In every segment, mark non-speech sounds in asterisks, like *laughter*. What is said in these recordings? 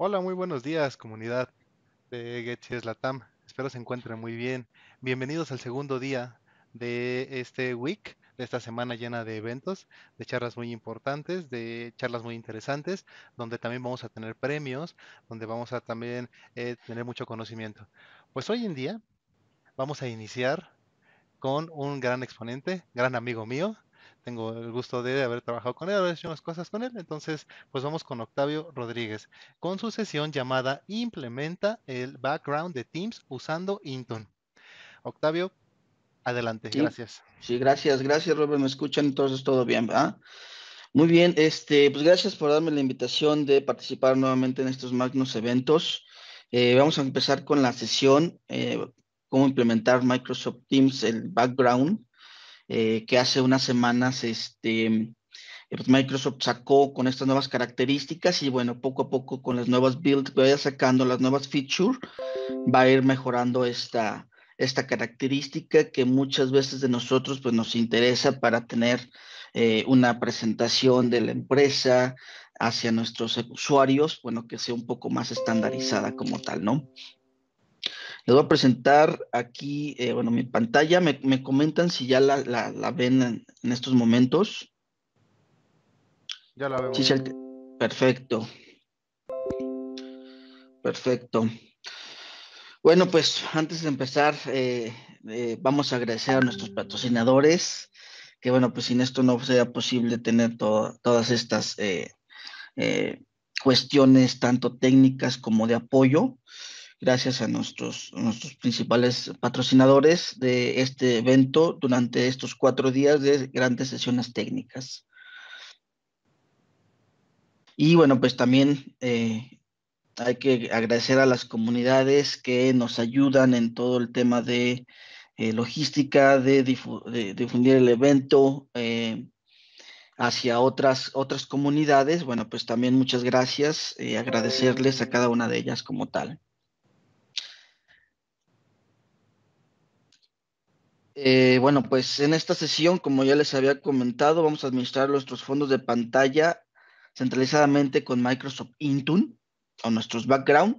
Hola, muy buenos días, comunidad de Getches Latam. Espero se encuentren muy bien. Bienvenidos al segundo día de este week, de esta semana llena de eventos, de charlas muy importantes, de charlas muy interesantes, donde también vamos a tener premios, donde vamos a también eh, tener mucho conocimiento. Pues hoy en día vamos a iniciar con un gran exponente, gran amigo mío, tengo el gusto de haber trabajado con él, haber hecho unas cosas con él. Entonces, pues vamos con Octavio Rodríguez, con su sesión llamada Implementa el background de Teams usando Intune. Octavio, adelante, gracias. Sí, gracias, gracias Robert, me escuchan, entonces todo bien, ¿verdad? Muy bien, este, pues gracias por darme la invitación de participar nuevamente en estos magnos eventos. Eh, vamos a empezar con la sesión, eh, cómo implementar Microsoft Teams, el background. Eh, que hace unas semanas este, em, Microsoft sacó con estas nuevas características y bueno, poco a poco con las nuevas builds vaya sacando, las nuevas features, va a ir mejorando esta, esta característica que muchas veces de nosotros pues nos interesa para tener eh, una presentación de la empresa hacia nuestros usuarios, bueno, que sea un poco más estandarizada como tal, ¿no? Les voy a presentar aquí, eh, bueno, mi pantalla. Me, comentan si ya la, ven en, estos momentos. Ya la veo. perfecto. Perfecto. Bueno, pues antes de empezar, eh, eh, vamos a agradecer a nuestros patrocinadores, que bueno, pues sin esto no sería posible tener todas estas cuestiones, tanto técnicas como de apoyo gracias a nuestros, principales patrocinadores de este evento durante estos cuatro días de grandes sesiones técnicas. Y bueno, pues también eh, hay que agradecer a las comunidades que nos ayudan en todo el tema de eh, logística, de, difundir el evento eh, hacia otras, otras comunidades. Bueno, pues también muchas gracias y agradecerles a cada una de ellas como tal. Eh, bueno, pues en esta sesión, como ya les había comentado, vamos a administrar nuestros fondos de pantalla centralizadamente con Microsoft Intune o nuestros background.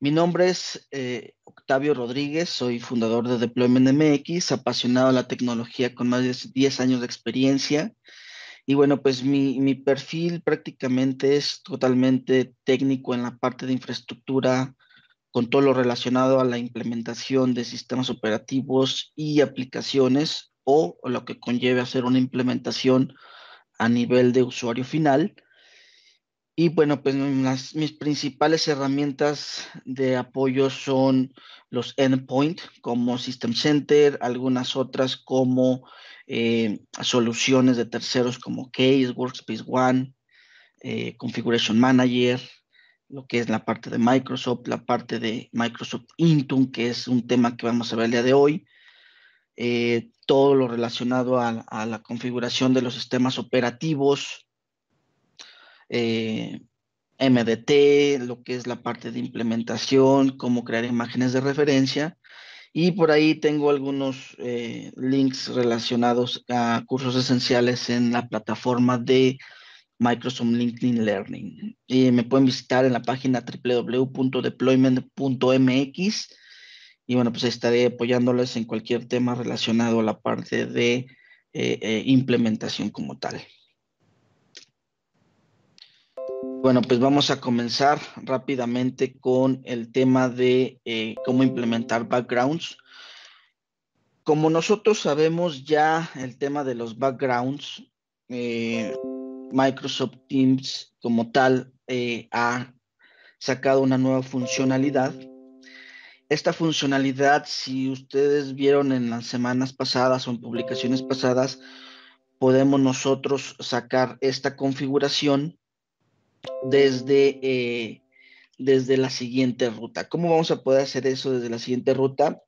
Mi nombre es eh, Octavio Rodríguez, soy fundador de Deployment MX, apasionado a la tecnología con más de 10 años de experiencia. Y bueno, pues mi, mi perfil prácticamente es totalmente técnico en la parte de infraestructura, con todo lo relacionado a la implementación de sistemas operativos y aplicaciones o lo que conlleve hacer una implementación a nivel de usuario final. Y bueno, pues mis principales herramientas de apoyo son los endpoint como System Center, algunas otras como eh, soluciones de terceros como Case, Workspace ONE, eh, Configuration Manager, lo que es la parte de Microsoft, la parte de Microsoft Intune, que es un tema que vamos a ver el día de hoy, eh, todo lo relacionado a, la configuración de los sistemas operativos, eh, MDT, lo que es la parte de implementación, cómo crear imágenes de referencia. Y por ahí tengo algunos eh, links relacionados a cursos esenciales en la plataforma de Microsoft LinkedIn Learning. Y eh, me pueden visitar en la página www.deployment.mx y bueno, pues estaré apoyándoles en cualquier tema relacionado a la parte de eh, eh, implementación como tal. Bueno, pues vamos a comenzar rápidamente con el tema de cómo implementar backgrounds. Como nosotros sabemos ya el tema de los backgrounds, eh, Microsoft Teams como tal eh, ha sacado una nueva funcionalidad. Esta funcionalidad, si ustedes vieron en las semanas pasadas o en publicaciones pasadas, podemos nosotros sacar esta configuración desde, eh, desde la siguiente ruta. ¿Cómo vamos a poder hacer eso desde la siguiente ruta?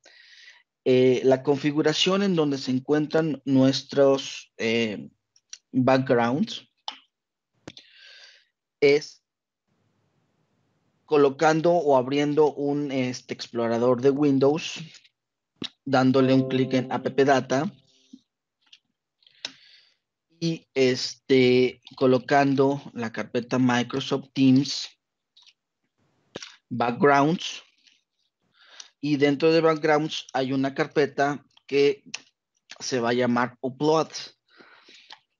Eh, la configuración en donde se encuentran nuestros backgrounds es colocando o abriendo un este, explorador de Windows, dándole un clic en app data y este, colocando la carpeta Microsoft Teams Backgrounds y dentro de Backgrounds hay una carpeta que se va a llamar Uploads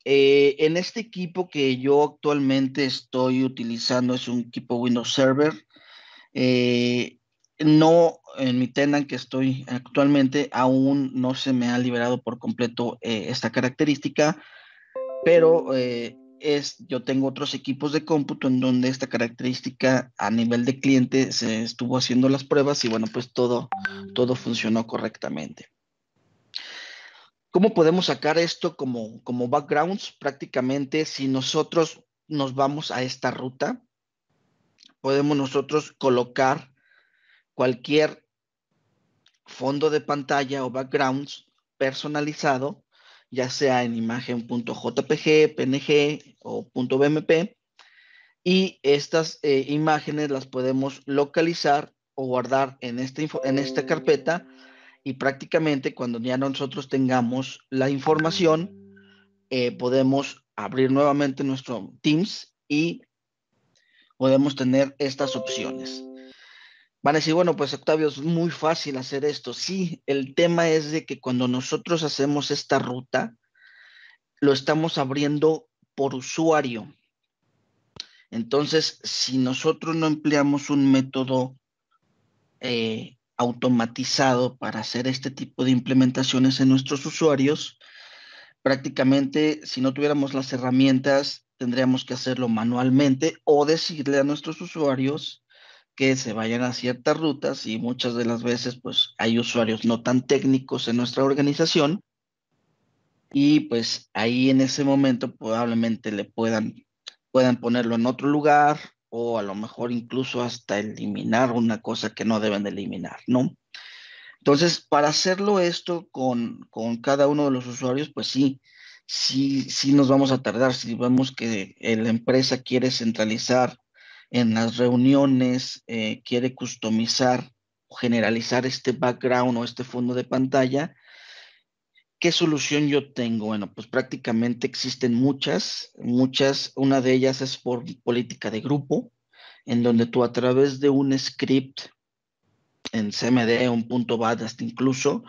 eh, en este equipo que yo actualmente estoy utilizando es un equipo Windows Server. Eh, no en mi tenant que estoy actualmente aún no se me ha liberado por completo eh, esta característica, pero es, yo tengo otros equipos de cómputo en donde esta característica a nivel de cliente se estuvo haciendo las pruebas y bueno, pues todo funcionó correctamente. ¿Cómo podemos sacar esto como, backgrounds? Prácticamente si nosotros nos vamos a esta ruta, podemos nosotros colocar cualquier fondo de pantalla o backgrounds personalizado, ya sea en imagen.jpg, PNG o .bmp, y estas eh, imágenes las podemos localizar o guardar en, en esta carpeta y prácticamente cuando ya nosotros tengamos la información, eh, podemos abrir nuevamente nuestro Teams y podemos tener estas opciones. Van a decir, bueno, pues Octavio, es muy fácil hacer esto. Sí, el tema es de que cuando nosotros hacemos esta ruta, lo estamos abriendo por usuario. Entonces, si nosotros no empleamos un método eh, automatizado para hacer este tipo de implementaciones en nuestros usuarios, prácticamente si no tuviéramos las herramientas, tendríamos que hacerlo manualmente o decirle a nuestros usuarios que se vayan a ciertas rutas y muchas de las veces pues hay usuarios no tan técnicos en nuestra organización y pues ahí en ese momento probablemente le puedan, puedan ponerlo en otro lugar o a lo mejor incluso hasta eliminar una cosa que no deben de eliminar, ¿no? Entonces, para hacerlo esto con, con cada uno de los usuarios, pues sí, sí, sí nos vamos a tardar. Si vemos que la empresa quiere centralizar en las reuniones, eh, quiere customizar o generalizar este background o este fondo de pantalla, ¿Qué solución yo tengo? Bueno, pues prácticamente existen muchas, muchas. Una de ellas es por política de grupo, en donde tú a través de un script en CMD, un punto BAD, incluso,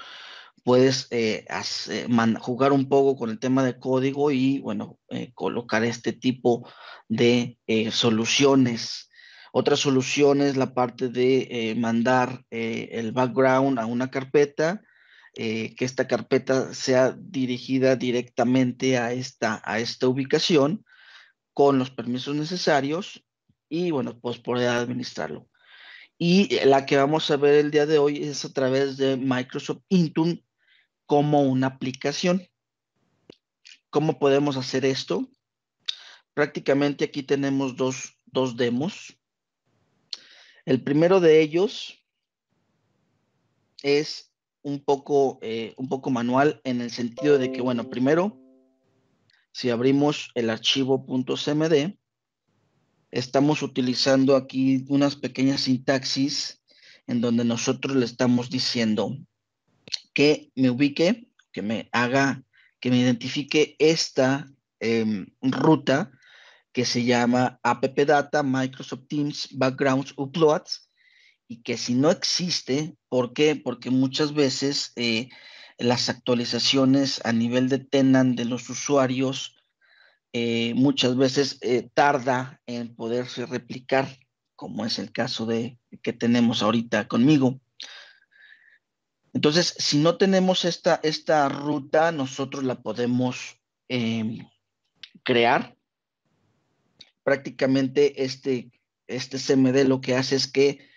puedes eh, eh, jugar un poco con el tema de código y, bueno, eh, colocar este tipo de soluciones. Otra solución es la parte de mandar el background a una carpeta eh, que esta carpeta sea dirigida directamente a esta, a esta ubicación con los permisos necesarios y bueno, pues poder administrarlo. Y eh, la que vamos a ver el día de hoy es a través de Microsoft Intune como una aplicación. ¿Cómo podemos hacer esto? Prácticamente aquí tenemos dos, dos demos. El primero de ellos es un poco, eh, un poco manual en el sentido de que, bueno, primero, si abrimos el archivo .cmd, estamos utilizando aquí unas pequeñas sintaxis en donde nosotros le estamos diciendo que me ubique, que me haga, que me identifique esta em, ruta que se llama appdata, Microsoft Teams, Backgrounds, Uploads, y que si no existe, ¿por qué? Porque muchas veces eh, las actualizaciones a nivel de TENAN de los usuarios eh, muchas veces eh, tarda en poderse replicar, como es el caso de que tenemos ahorita conmigo. Entonces, si no tenemos esta, esta ruta, nosotros la podemos em, crear. Prácticamente este, este CMD lo que hace es que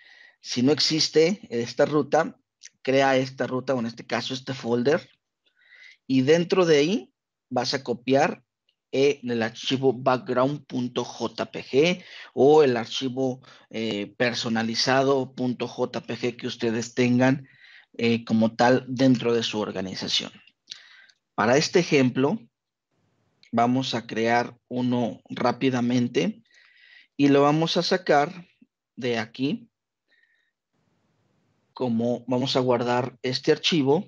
si no existe esta ruta, crea esta ruta o en este caso este folder y dentro de ahí vas a copiar eh, el archivo background.jpg o el archivo eh, personalizado.jpg que ustedes tengan eh, como tal dentro de su organización. Para este ejemplo, vamos a crear uno rápidamente y lo vamos a sacar de aquí como vamos a guardar este archivo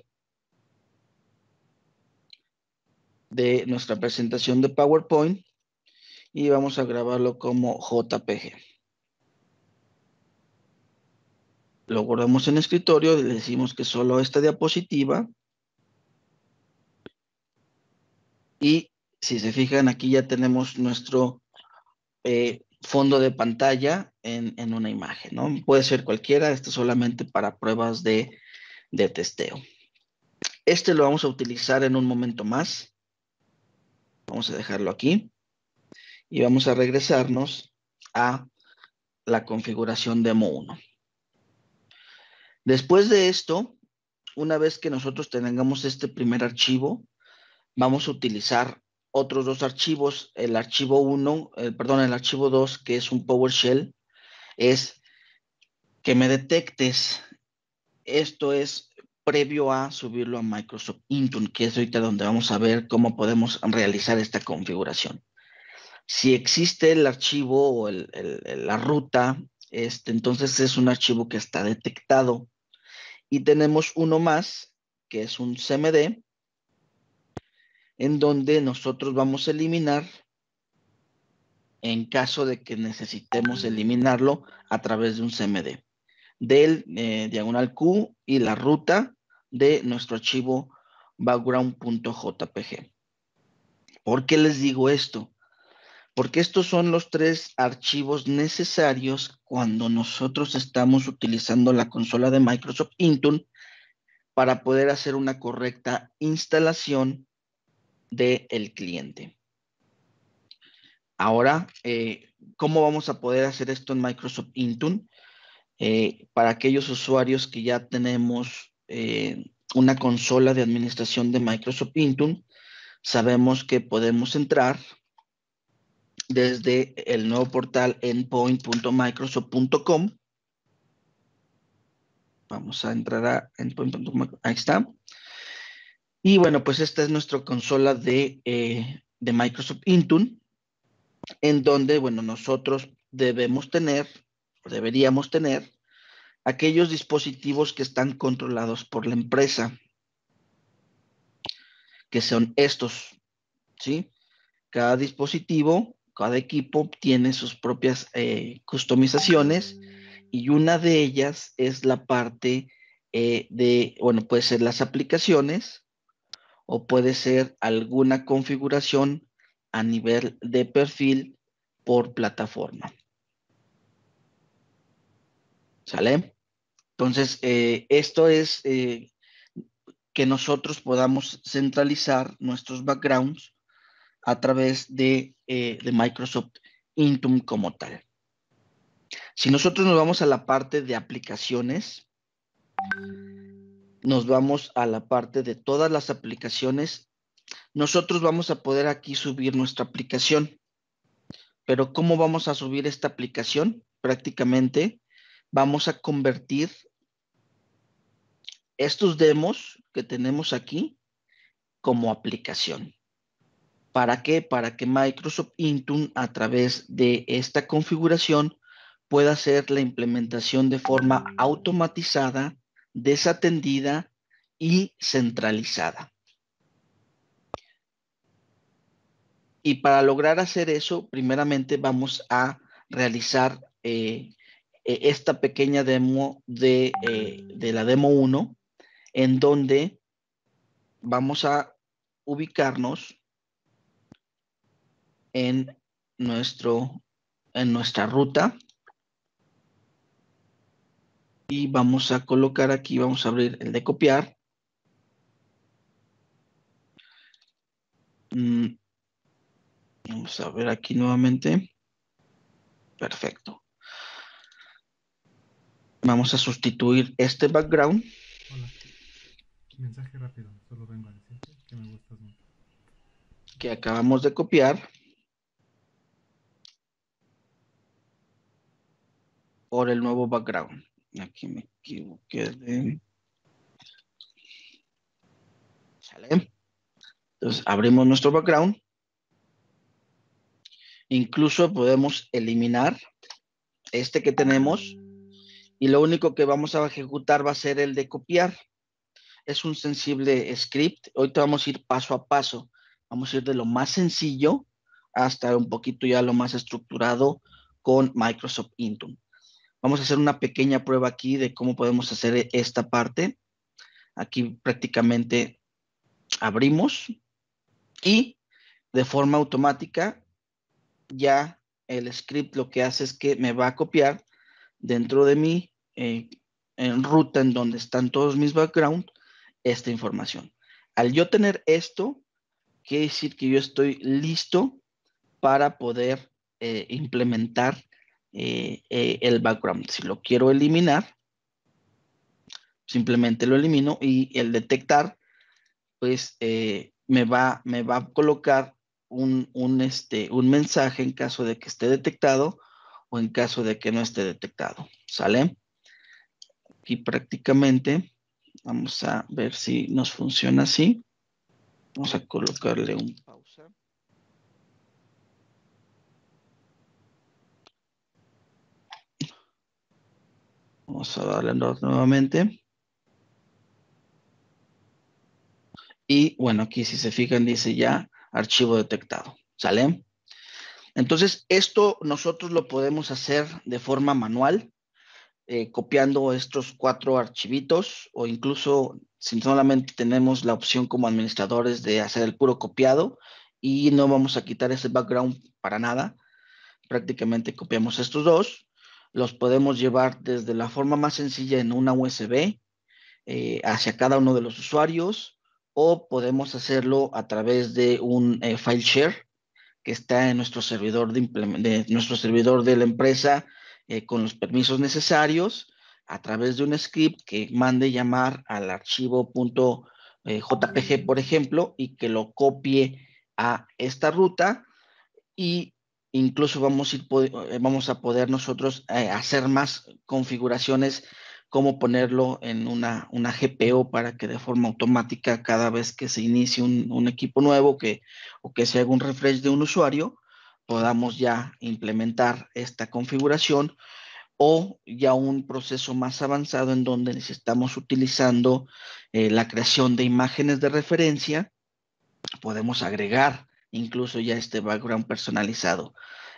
de nuestra presentación de PowerPoint y vamos a grabarlo como JPG. Lo guardamos en escritorio, le decimos que solo esta diapositiva. Y si se fijan, aquí ya tenemos nuestro eh, fondo de pantalla en, una imagen, ¿no? Puede ser cualquiera, esto solamente para pruebas de, de testeo. Este lo vamos a utilizar en un momento más. Vamos a dejarlo aquí y vamos a regresarnos a la configuración demo 1. Después de esto, una vez que nosotros tengamos este primer archivo, vamos a utilizar otros dos archivos, el archivo 1, eh, perdón, el archivo 2, que es un PowerShell, es que me detectes. Esto es previo a subirlo a Microsoft Intune, que es ahorita donde vamos a ver cómo podemos realizar esta configuración. Si existe el archivo o la ruta, este, entonces es un archivo que está detectado. Y tenemos uno más, que es un CMD, en donde nosotros vamos a eliminar, en caso de que necesitemos eliminarlo, a través de un CMD, del eh, diagonal Q y la ruta de nuestro archivo background.jpg. ¿Por qué les digo esto? Porque estos son los tres archivos necesarios cuando nosotros estamos utilizando la consola de Microsoft Intune para poder hacer una correcta instalación del cliente. Ahora, eh, ¿cómo vamos a poder hacer esto en Microsoft Intune? Eh, para aquellos usuarios que ya tenemos eh, una consola de administración de Microsoft Intune, sabemos que podemos entrar desde el nuevo portal endpoint.microsoft.com. Vamos a entrar a endpoint.microsoft.com. Ahí está. Y bueno, pues esta es nuestra consola eh, de, Microsoft Intune, en donde, bueno, nosotros debemos tener, deberíamos tener, aquellos dispositivos que están controlados por la empresa, que son estos, ¿sí? Cada dispositivo, cada equipo tiene sus propias eh, customizaciones y una de ellas es la parte eh, de, bueno, puede ser las aplicaciones o puede ser alguna configuración a nivel de perfil por plataforma. ¿Sale? Entonces, eh, esto es eh, que nosotros podamos centralizar nuestros backgrounds a través eh, de, Microsoft Intune como tal. Si nosotros nos vamos a la parte de aplicaciones, nos vamos a la parte de todas las aplicaciones. Nosotros vamos a poder aquí subir nuestra aplicación. Pero ¿cómo vamos a subir esta aplicación? Prácticamente vamos a convertir estos demos que tenemos aquí como aplicación. ¿Para qué? Para que Microsoft Intune a través de esta configuración pueda hacer la implementación de forma automatizada desatendida y centralizada. Y para lograr hacer eso, primeramente vamos a realizar eh, e, esta pequeña demo de, eh, la demo 1, en donde vamos a ubicarnos en, nuestro, en nuestra ruta y vamos a colocar aquí, vamos a abrir el de copiar. Mm. Vamos a ver aquí nuevamente. Perfecto. Vamos a sustituir este background. Hola. Mensaje rápido, solo vengo a decirte que me gustas mucho. Que acabamos de copiar. Por el nuevo background. Aquí me equivoqué Entonces abrimos nuestro background. Incluso podemos eliminar este que tenemos y lo único que vamos a ejecutar va a ser el de copiar. Es un sensible script. Hoy te vamos a ir paso a paso. Vamos a ir de lo más sencillo hasta un poquito ya lo más estructurado con Microsoft Intune. Vamos a hacer una pequeña prueba aquí de cómo podemos hacer e-, esta parte. Aquí prácticamente abrimos y de forma automática ya el script lo que hace es que me va a copiar dentro de mi eh, en ruta en donde están todos mis background esta información. Al yo tener esto, quiere decir que yo estoy listo para poder eh, implementar eh, eh, el background. Si lo quiero eliminar, simplemente lo elimino y el detectar, pues eh, me, va, me va a colocar un, este, un mensaje en caso de que esté detectado o en caso de que no esté detectado. ¿Sale? Aquí prácticamente vamos a ver si nos funciona así. Vamos a colocarle un Vamos a darle dos nuevamente. Y bueno, aquí si se fijan dice ya archivo detectado. ¿Sale? Entonces, esto nosotros lo podemos hacer de forma manual, eh, copiando estos cuatro archivitos o incluso si solamente tenemos la opción como administradores de hacer el puro copiado y no vamos a quitar ese background para nada. Prácticamente copiamos estos dos los podemos llevar desde la forma más sencilla en una USB eh, hacia cada uno de los usuarios o podemos hacerlo a través de un eh, file share que está en nuestro servidor de, de nuestro servidor de la empresa eh, con los permisos necesarios a través de un script que mande llamar al archivo .jpg por ejemplo y que lo copie a esta ruta y incluso eh, vamos a, poder nosotros eh, hacer más configuraciones, como ponerlo en una, GPO para que de forma automática cada vez que se inicie un, equipo nuevo que, o que se haga un refresh de un usuario, podamos ya implementar esta configuración o ya un proceso más avanzado en donde estamos utilizando eh, la creación de imágenes de referencia, podemos agregar incluso ya este background personalizado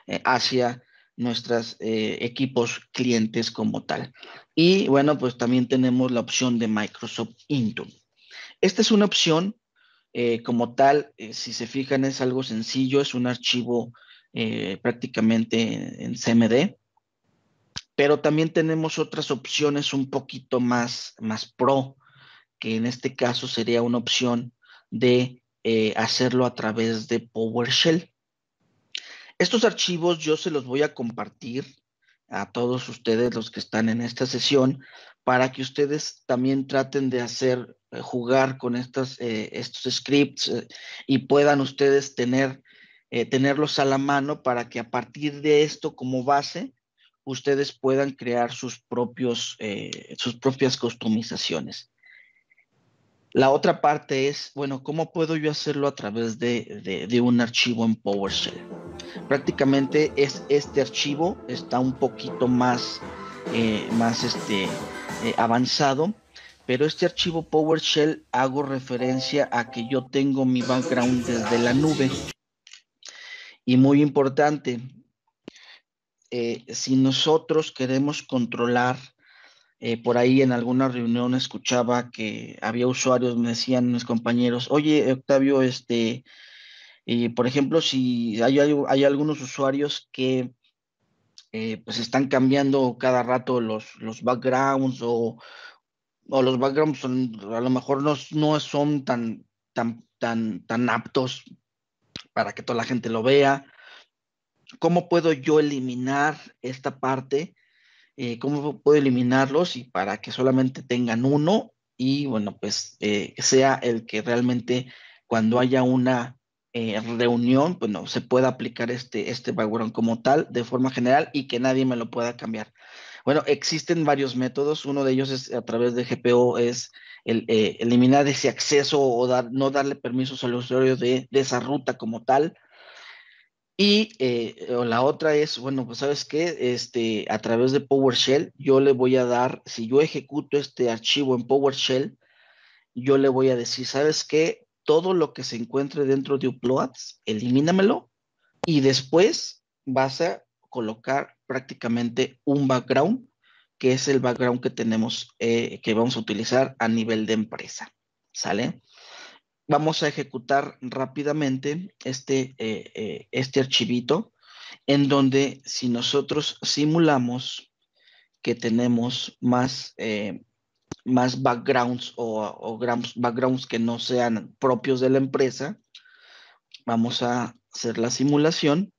eh, hacia nuestros eh, equipos clientes como tal. Y bueno, pues también tenemos la opción de Microsoft Intune. Esta es una opción eh, como tal, si se fijan, es algo sencillo, es un archivo prácticamente en CMD, pero también tenemos otras opciones un poquito más, más pro, que en este caso sería una opción de eh, hacerlo a través de PowerShell. Estos archivos yo se los voy a compartir a todos ustedes los que están en esta sesión para que ustedes también traten de hacer eh, jugar con estas, eh, estos scripts y puedan ustedes tener, tenerlos a la mano para que a partir de esto como base ustedes puedan crear sus, propios, sus propias customizaciones. La otra parte es, bueno, ¿cómo puedo yo hacerlo a través de, un archivo en PowerShell? Prácticamente es este archivo, está un poquito más, eh, más este, eh, avanzado, pero este archivo PowerShell hago referencia a que yo tengo mi background desde la nube. Y muy importante, eh, si nosotros queremos controlar eh, por ahí en alguna reunión escuchaba que había usuarios, me decían mis compañeros, oye, Octavio, este, eh, por ejemplo, si hay, algunos usuarios que eh, pues, están cambiando cada rato los, backgrounds o, los backgrounds a lo mejor no, son tan, tan, tan, tan aptos para que toda la gente lo vea. ¿Cómo puedo yo eliminar esta parte eh, cómo puedo eliminarlos y para que solamente tengan uno y bueno, pues eh, sea el que realmente cuando haya una eh, reunión, bueno se pueda aplicar este, este background como tal de forma general y que nadie me lo pueda cambiar. Bueno, existen varios métodos. Uno de ellos es a través de GPO, es el, eliminar ese acceso o dar, no darle permisos al usuario de, esa ruta como tal. Y eh, la otra es, bueno, pues sabes que este, a través de PowerShell, yo le voy a dar, si yo ejecuto este archivo en PowerShell, yo le voy a decir, ¿sabes que Todo lo que se encuentre dentro de uploads, elimínamelo y después vas a colocar prácticamente un background, que es el background que tenemos, eh, que vamos a utilizar a nivel de empresa, ¿sale? vamos a ejecutar rápidamente este, eh, eh, este archivito en donde si nosotros simulamos que tenemos más, eh, más backgrounds o, o backgrounds que no sean propios de la empresa, vamos a hacer la simulación.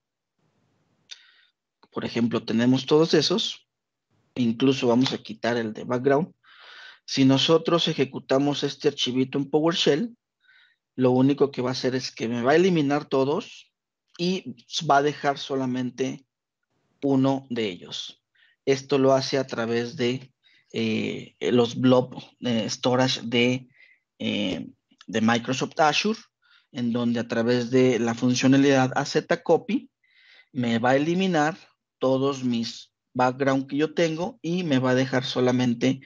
Por ejemplo, tenemos todos esos. Incluso vamos a quitar el de background. Si nosotros ejecutamos este archivito en PowerShell, lo único que va a hacer es que me va a eliminar todos y va a dejar solamente uno de ellos. Esto lo hace a través de eh, los blob eh, de storage eh, de, Microsoft Azure, en donde a través de la funcionalidad Copy, me va a eliminar todos mis background que yo tengo y me va a dejar solamente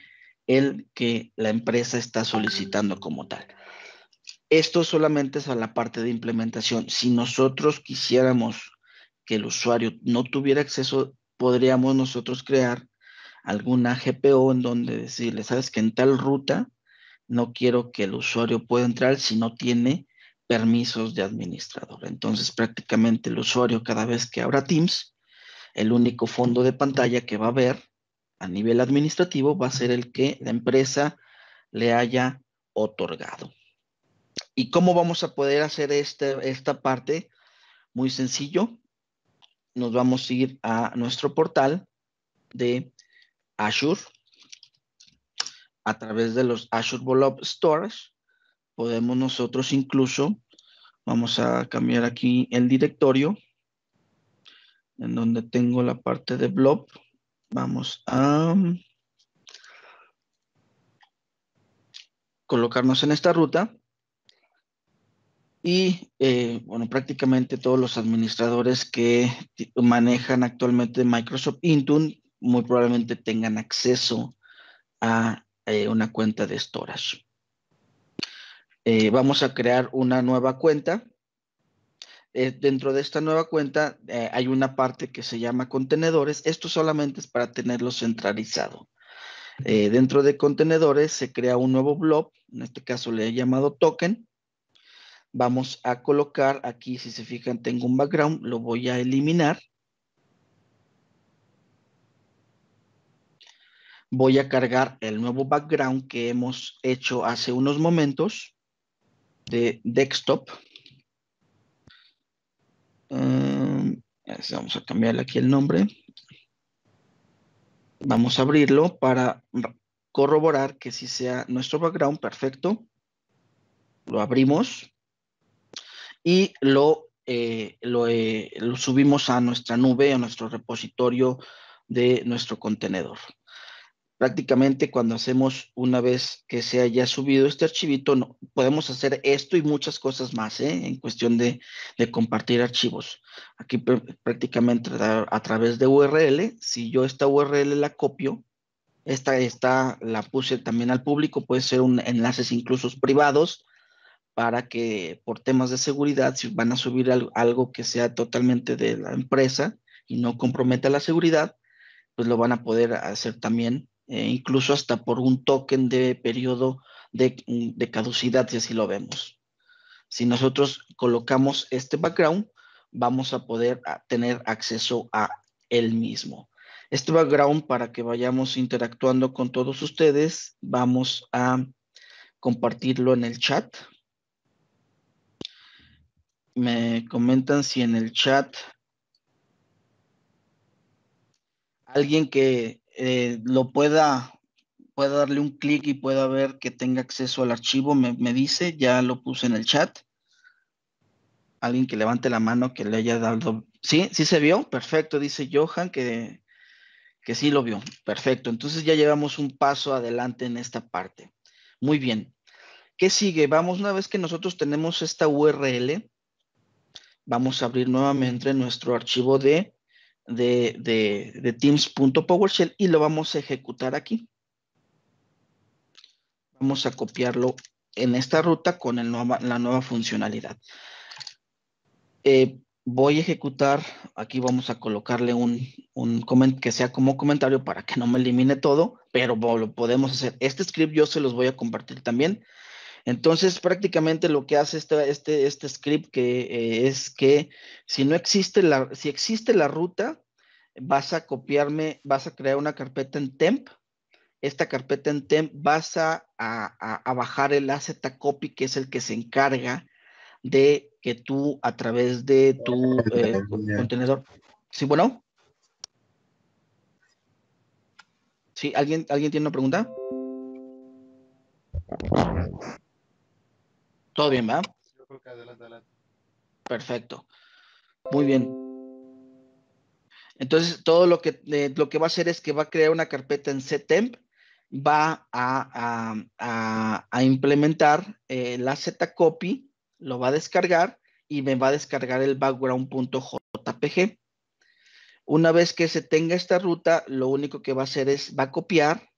el que la empresa está solicitando como tal. Esto solamente es a la parte de implementación. Si nosotros quisiéramos que el usuario no tuviera acceso, podríamos nosotros crear alguna GPO en donde decirle, sabes que en tal ruta no quiero que el usuario pueda entrar si no tiene permisos de administrador. Entonces, prácticamente el usuario cada vez que abra Teams, el único fondo de pantalla que va a ver a nivel administrativo va a ser el que la empresa le haya otorgado. ¿Y cómo vamos a poder hacer este, esta parte? Muy sencillo. Nos vamos a ir a nuestro portal de Azure. A través de los Azure Blob Stores. podemos nosotros incluso, vamos a cambiar aquí el directorio en donde tengo la parte de blob. Vamos a colocarnos en esta ruta y eh, bueno, prácticamente todos los administradores que manejan actualmente Microsoft Intune muy probablemente tengan acceso a eh, una cuenta de storage. Eh, vamos a crear una nueva cuenta. dentro de esta nueva cuenta hay una parte que se llama contenedores. Esto solamente es para tenerlo centralizado. dentro de contenedores se crea un nuevo blob, en este caso le he llamado token Vamos a colocar aquí, si se fijan, tengo un background, lo voy a eliminar. Voy a cargar el nuevo background que hemos hecho hace unos momentos de desktop. Em, vamos a cambiarle aquí el nombre. Vamos a abrirlo para corroborar que si sea nuestro background perfecto. Lo abrimos y lo, eh, eh, lo, subimos a nuestra nube, a nuestro repositorio de nuestro contenedor. Prácticamente cuando hacemos una vez que se haya subido este archivito, no, podemos hacer esto y muchas cosas más ¿eh? en cuestión de, compartir archivos. Aquí prácticamente a, través de URL, si yo esta URL la copio, esta, esta la puse también al público, puede ser un enlaces incluso privados, para que por temas de seguridad, si van a subir algo, que sea totalmente de la empresa y no comprometa la seguridad, pues lo van a poder hacer también, eh, incluso hasta por un token de periodo de, de caducidad, si así lo vemos. Si nosotros colocamos este background, vamos a poder ah, tener acceso a él mismo. Este background, para que vayamos interactuando con todos ustedes, vamos a compartirlo en el chat me comentan si en el chat alguien que eh, lo pueda, pueda darle un clic y pueda ver que tenga acceso al archivo, me, dice, ya lo puse en el chat. Alguien que levante la mano que le haya dado. Sí, sí se vio, perfecto, dice Johan que, que sí lo vio, perfecto. Entonces ya llevamos un paso adelante en esta parte. Muy bien. ¿Qué sigue? Vamos, una vez que nosotros tenemos esta URL, vamos a abrir nuevamente nuestro archivo de, de, de, de teams.powershell y lo vamos a ejecutar aquí. Vamos a copiarlo en esta ruta con la nueva funcionalidad. Eh, voy a ejecutar, aquí vamos a colocarle un, un que sea como comentario para que no me elimine todo, pero lo podemos hacer. Este script yo se los voy a compartir también entonces, prácticamente lo que hace este, este, script que, eh, es que si no existe la, si existe la ruta, vas a copiarme, vas a crear una carpeta en temp. Esta carpeta en temp vas a, bajar el asset copy, que es el que se encarga de que tú a través de tu *laughs* eh, contenedor. ¿Sí, bueno? ¿Sí? ¿Alguien, ¿Alguien tiene una pregunta? ¿Todo bien, va? Perfecto. Muy bien. Entonces, todo lo que, eh, lo que va a hacer es que va a crear una carpeta en CTEMP, va a, a, a, implementar eh, la zcopy, lo va a descargar y me va a descargar el background.jpg. Una vez que se tenga esta ruta, lo único que va a hacer es, va a copiar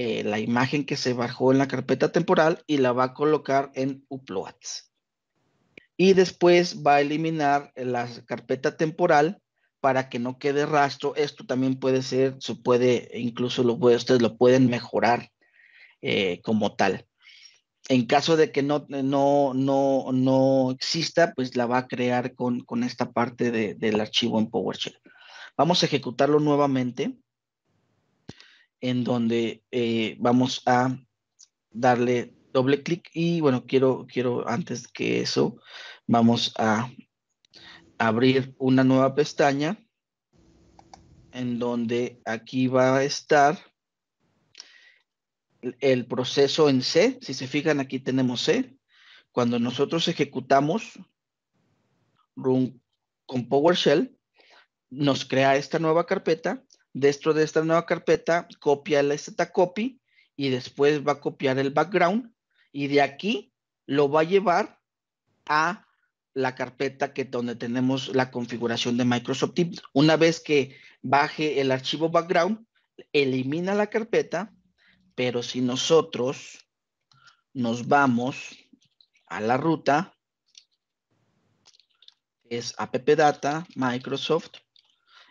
eh, la imagen que se bajó en la carpeta temporal y la va a colocar en Uploads. Y después va a eliminar la carpeta temporal para que no quede rastro. Esto también puede ser, se puede, incluso lo ustedes lo pueden mejorar eh, como tal. En caso de que no, no, no, no exista, pues la va a crear con, esta parte del archivo en PowerShell. Vamos a ejecutarlo nuevamente en donde eh, vamos a darle doble clic y bueno, quiero, quiero antes que eso, vamos a abrir una nueva pestaña en donde aquí va a estar el proceso en C. Si se fijan, aquí tenemos C. Cuando nosotros ejecutamos run con PowerShell, nos crea esta nueva carpeta Dentro de esta nueva carpeta, copia el zcopy y después va a copiar el background y de aquí lo va a llevar a la carpeta que donde tenemos la configuración de Microsoft Teams. Una vez que baje el archivo background, elimina la carpeta, pero si nosotros nos vamos a la ruta, es data Microsoft,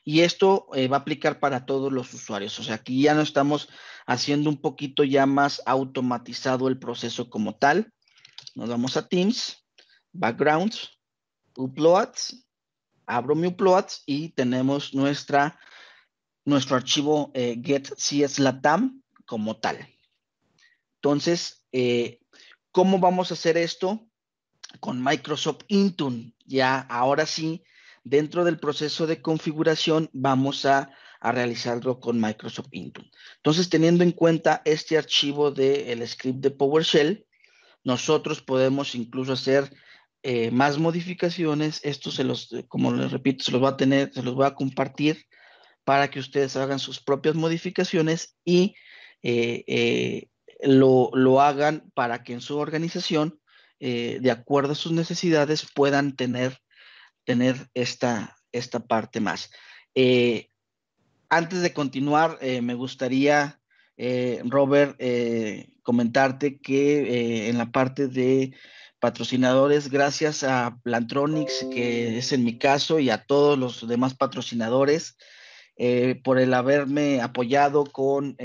y esto eh, va a aplicar para todos los usuarios. O sea, aquí ya no estamos haciendo un poquito ya más automatizado el proceso como tal. Nos vamos a Teams, Backgrounds, Uploads, abro mi Uploads y tenemos nuestra, nuestro archivo eh, get.cs.latam get Latam como tal. Entonces, eh, ¿cómo vamos a hacer esto? Con Microsoft Intune. Ya ahora sí dentro del proceso de configuración vamos a, realizarlo con Microsoft Intune. Entonces, teniendo en cuenta este archivo del script de PowerShell, nosotros podemos incluso hacer eh, más modificaciones. Esto se los, como les repito, se los va a tener, se los voy a compartir para que ustedes hagan sus propias modificaciones y eh, eh, lo, lo, hagan para que en su organización, de acuerdo a sus necesidades, puedan tener tener esta, esta parte más. Eh, antes de continuar, eh, me gustaría, eh, Robert, comentarte que en la parte de patrocinadores, gracias a Plantronics, que es en mi caso, y a todos los demás patrocinadores, por el haberme apoyado con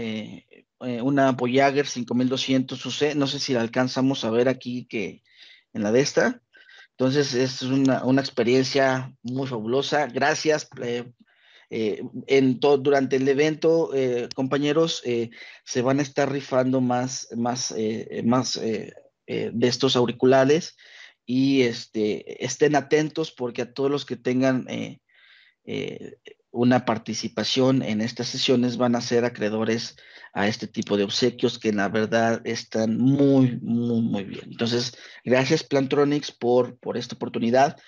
una Voyager 5200 UC. No sé si la alcanzamos a ver aquí que en la de esta. Entonces, es una, experiencia muy fabulosa. Gracias. Eh, eh, en todo, durante el evento, eh, compañeros, se van a estar rifando más, más, más de estos auriculares y este, estén atentos porque a todos los que tengan una participación en estas sesiones van a ser acreedores a este tipo de obsequios que la verdad están muy, muy, muy bien. Entonces, gracias Plantronics por, por esta oportunidad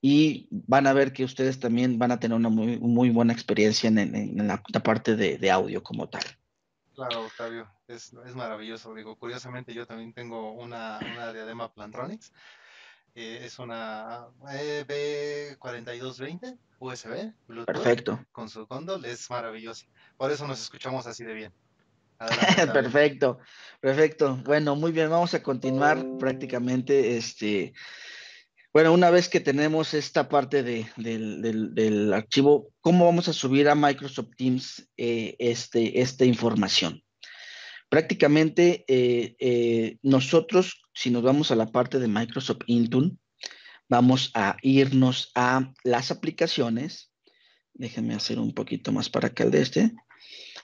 y van a ver que ustedes también van a tener una muy, muy buena experiencia en, la, parte de, audio como tal. Claro, Octavio, es, es, maravilloso. Digo, curiosamente yo también tengo una, una diadema Plantronics eh, es una b 4220 USB, Bluetooth, Perfecto. con su cóndor, es maravilloso. Por eso nos escuchamos así de bien. *laughs* perfecto, perfecto. Bueno, muy bien, vamos a continuar prácticamente este. Bueno, una vez que tenemos esta parte del archivo, ¿cómo vamos a subir a Microsoft Teams eh, este, esta información? Prácticamente eh, nosotros si nos vamos a la parte de Microsoft Intune, vamos a irnos a las aplicaciones. Déjenme hacer un poquito más para acá el de este.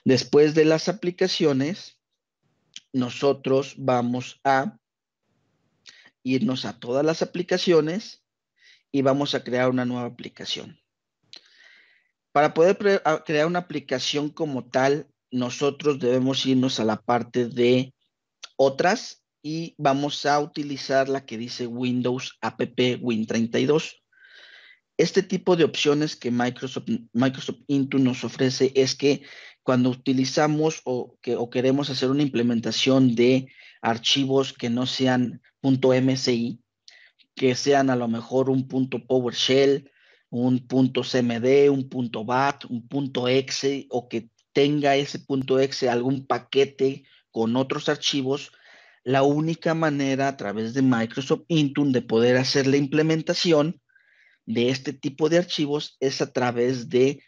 Después de las aplicaciones, nosotros vamos a irnos a todas las aplicaciones y vamos a crear una nueva aplicación. Para poder crear una aplicación como tal, nosotros debemos irnos a la parte de otras y vamos a utilizar la que dice Windows App Win32. Este tipo de opciones que Microsoft, Microsoft Intune nos ofrece es que cuando utilizamos o, que, o queremos hacer una implementación de archivos que no sean .mci, que sean a lo mejor un punto PowerShell, un punto CMD, un punto BAT, un punto EXE o que tenga ese punto EXE algún paquete con otros archivos, la única manera a través de Microsoft Intune de poder hacer la implementación de este tipo de archivos es a través de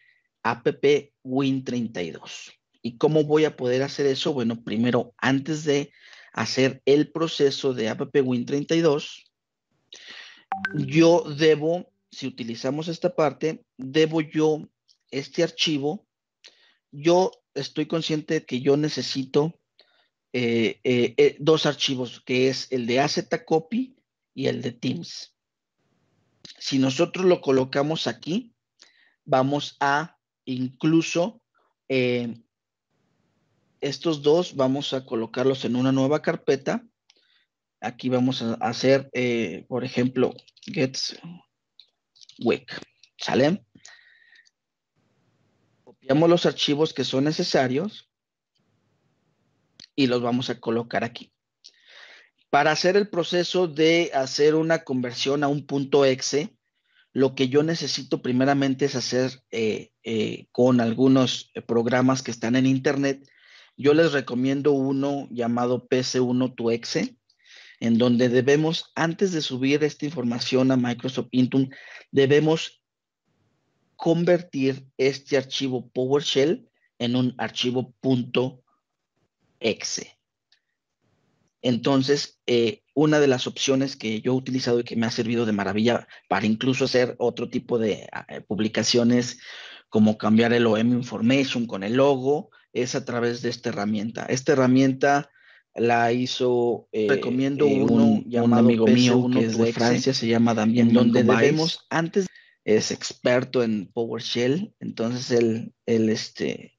win 32 ¿Y cómo voy a poder hacer eso? Bueno, primero, antes de hacer el proceso de win 32 yo debo, si utilizamos esta parte, debo yo este archivo, yo estoy consciente de que yo necesito eh, eh, eh, dos archivos, que es el de AZCopy y el de Teams. Si nosotros lo colocamos aquí, vamos a incluso estos dos, vamos a colocarlos en una nueva carpeta. Aquí vamos a hacer, por ejemplo, gets wake. ¿Sale? Copiamos los archivos que son necesarios y los vamos a colocar aquí. Para hacer el proceso de hacer una conversión a un punto exe, lo que yo necesito primeramente es hacer eh, eh, con algunos eh, programas que están en internet. Yo les recomiendo uno llamado PC1 to exe, en donde debemos, antes de subir esta información a Microsoft Intune, debemos convertir este archivo PowerShell en un archivo punto exe. Entonces, eh, una de las opciones que yo he utilizado y que me ha servido de maravilla para incluso hacer otro tipo de ah, eh, publicaciones, como cambiar el OM Information con el logo, es a través de esta herramienta. Esta herramienta la hizo, eh, recomiendo uno un, un amigo mío que es de Francia, se llama también donde debemos, antes es experto en PowerShell, entonces él, él este,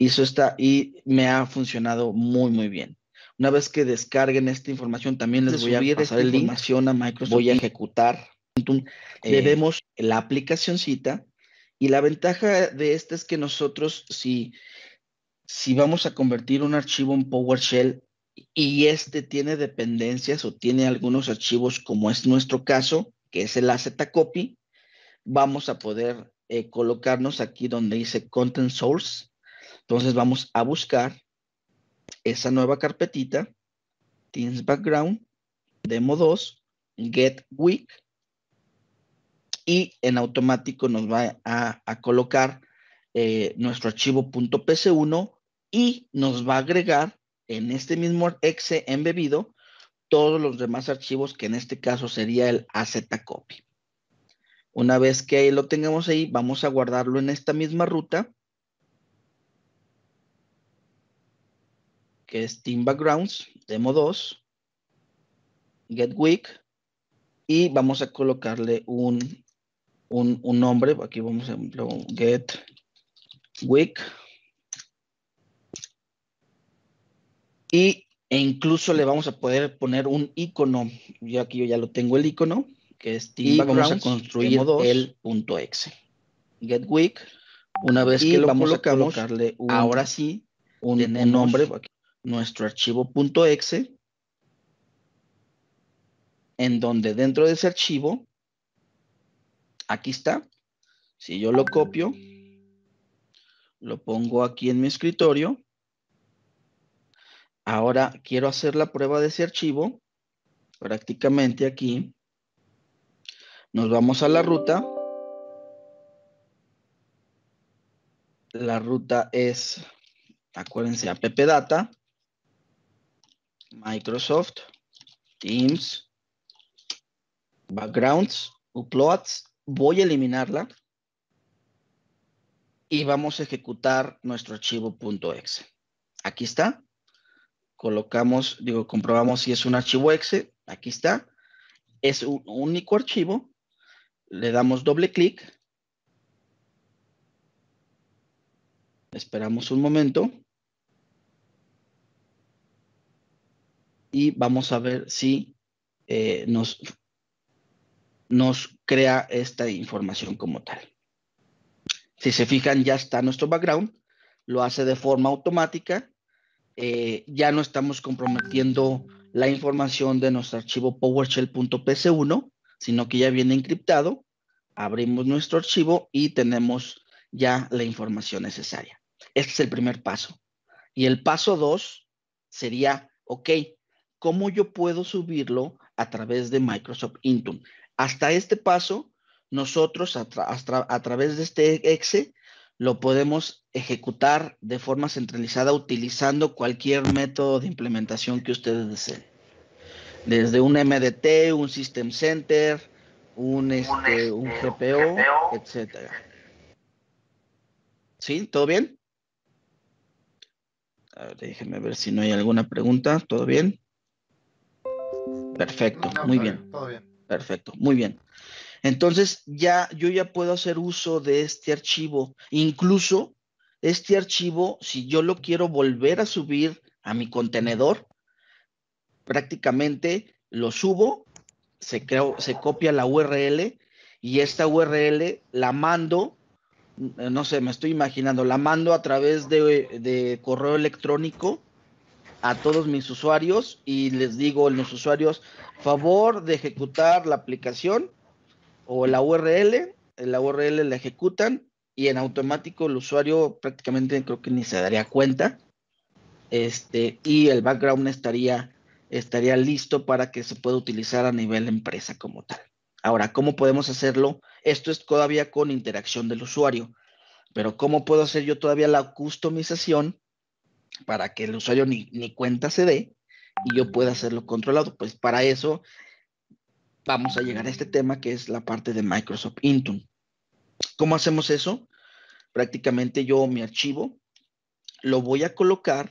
y eso está, y me ha funcionado muy, muy bien. Una vez que descarguen esta información, también les voy a pasar este el información a Microsoft. Voy a ejecutar. Eh, vemos la aplicacioncita. Y la ventaja de esta es que nosotros, si, si vamos a convertir un archivo en PowerShell y este tiene dependencias o tiene algunos archivos, como es nuestro caso, que es el copy, vamos a poder eh, colocarnos aquí donde dice Content Source entonces vamos a buscar esa nueva carpetita, Teams Background, Demo 2, Get Week, y en automático nos va a, colocar eh, nuestro archivo .pc1 y nos va a agregar en este mismo exe embebido todos los demás archivos que en este caso sería el azcopy. Una vez que lo tengamos ahí, vamos a guardarlo en esta misma ruta que es Team Backgrounds, Demo 2, Get week y vamos a colocarle un, un, un nombre. Aquí vamos a ejemplo Get week Y e incluso le vamos a poder poner un icono. Yo aquí yo ya lo tengo el icono, que es Team Backgrounds, vamos a construir el punto .exe. Get week Una vez que lo vamos a colocarle ahora sí un, nombre nuestro archivo .exe, en donde dentro de ese archivo, aquí está, si yo lo copio, lo pongo aquí en mi escritorio, ahora quiero hacer la prueba de ese archivo, prácticamente aquí, nos vamos a la ruta, la ruta es, acuérdense, app data, Microsoft Teams Backgrounds Uploads. Voy a eliminarla y vamos a ejecutar nuestro archivo .exe. Aquí está. Colocamos, digo, comprobamos si es un archivo exe. Aquí está. Es un único archivo. Le damos doble clic. Esperamos un momento. y vamos a ver si eh, nos, nos crea esta información como tal. Si se fijan, ya está nuestro background, lo hace de forma automática, eh, ya no estamos comprometiendo la información de nuestro archivo powershellps 1 sino que ya viene encriptado, abrimos nuestro archivo y tenemos ya la información necesaria. Este es el primer paso. Y el paso dos sería, ok, cómo yo puedo subirlo a través de Microsoft Intune. Hasta este paso, nosotros a, través de este exe lo podemos ejecutar de forma centralizada utilizando cualquier método de implementación que ustedes deseen. Desde un MDT, un System Center, un, este, este, GPO, etcétera. ¿Sí? ¿Todo bien? A déjenme ver si no hay alguna pregunta. ¿Todo bien? Perfecto, muy bien. Todo bien. Perfecto, muy bien. Entonces ya yo ya puedo hacer uso de este archivo. Incluso este archivo, si yo lo quiero volver a subir a mi contenedor, prácticamente lo subo, se, se copia la URL y esta URL la mando, no sé, me estoy imaginando, la mando a través de correo electrónico a todos mis usuarios y les digo a los usuarios, favor de ejecutar la aplicación o la URL, la URL la ejecutan y en automático el usuario prácticamente creo que ni se daría cuenta este, y el background estaría, estaría listo para que se pueda utilizar a nivel empresa como tal. Ahora, ¿cómo podemos hacerlo? Esto es todavía con interacción del usuario, pero ¿cómo puedo hacer yo todavía la customización para que el usuario ni, ni cuenta se dé y yo pueda hacerlo controlado. Pues para eso vamos a llegar a este tema que es la parte de Microsoft Intune. ¿Cómo hacemos eso? Prácticamente yo mi archivo lo voy a colocar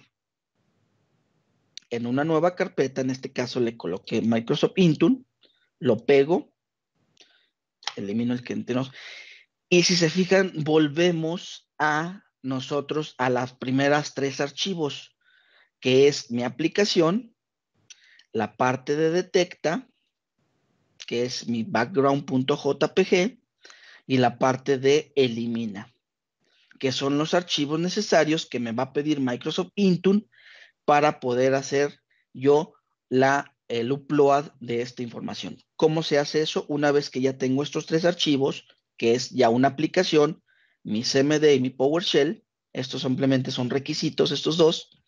en una nueva carpeta, en este caso le coloqué Microsoft Intune, lo pego, elimino el que tenemos, y si se fijan, volvemos a nosotros a las primeras tres archivos, que es mi aplicación, la parte de detecta, que es mi background.jpg, y la parte de elimina, que son los archivos necesarios que me va a pedir Microsoft Intune para poder hacer yo la, el upload de esta información. ¿Cómo se hace eso? Una vez que ya tengo estos tres archivos, que es ya una aplicación, mi CMD y mi PowerShell, estos simplemente son requisitos, estos dos,